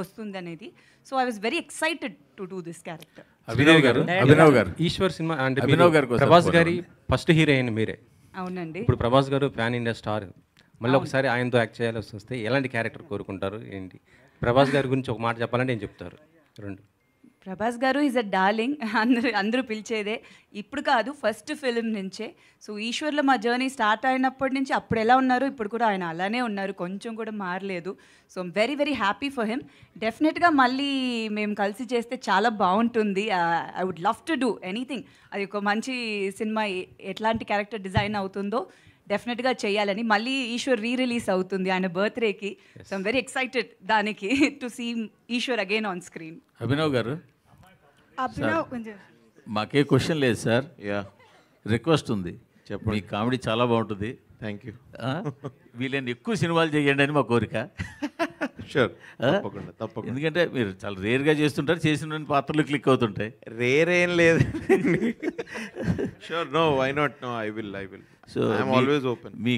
వస్తుంది అనేది so I was very excited to do this character Abhinav garu Abhinav గారు ఈశ్వర్ సినిమా అండ్ అభినవ్ గారు ప్రభాస్ గారి ఫస్ట్ హీరోయిన్ మీరే అవునండి ఇప్పుడు ప్రభాస్ గారు ప్యాన్ ఇండియా స్టార్ మళ్ళీ ఒకసారి ఆయనతో యాక్ట్ చేయాల్సి వస్తే ఎలాంటి క్యారెక్టర్ కోరుకుంటారు ఏంటి ప్రభాస్ గారి గురించి ఒక మాట చెప్పాలంటే ఏం చెప్తారు రెండు ప్రభాస్ గారు ఈజ్ అ డార్లింగ్ అందరు అందరూ పిలిచేదే ఇప్పుడు కాదు ఫస్ట్ ఫిలిం నుంచే సో ఈశ్వర్లో మా జర్నీ స్టార్ట్ అయినప్పటి నుంచి అప్పుడు ఎలా ఉన్నారు ఇప్పుడు కూడా ఆయన అలానే ఉన్నారు కొంచెం కూడా మారలేదు so very very happy for him డెఫినెట్గా మళ్ళీ మేము కలిసి చేస్తే చాలా బాగుంటుంది I would love to do anything అది ఒక మంచి సినిమా ఎట్లాంటి క్యారెక్టర్ డిజైన్ అవుతుందో డెఫినెట్గా చేయాలని మళ్ళీ ఈశ్వర్ రీ రిలీజ్ అవుతుంది ఆయన బర్త్డేకి సో ఐమ్ వెరీ ఎక్సైటెడ్ దానికి to see Eeswar again on screen Abhinav garu మాకే క్వశ్చన్ లేదు సార్ యా రిక్వెస్ట్ ఉంది చెప్పండి మీ కామెడీ చాలా బాగుంటుంది థ్యాంక్ యూ వీళ్ళని ఎక్కువ సినిమాలు చేయండి అని మా కోరిక షూర్ తప్పకుండా తప్పకుండా ఎందుకంటే మీరు చాలా రేర్గా చేస్తుంటారు చేసిన పాత్రలు క్లిక్ అవుతుంటాయి రేర్ ఏం లేదు sure no why not no I will I will so I'm always open me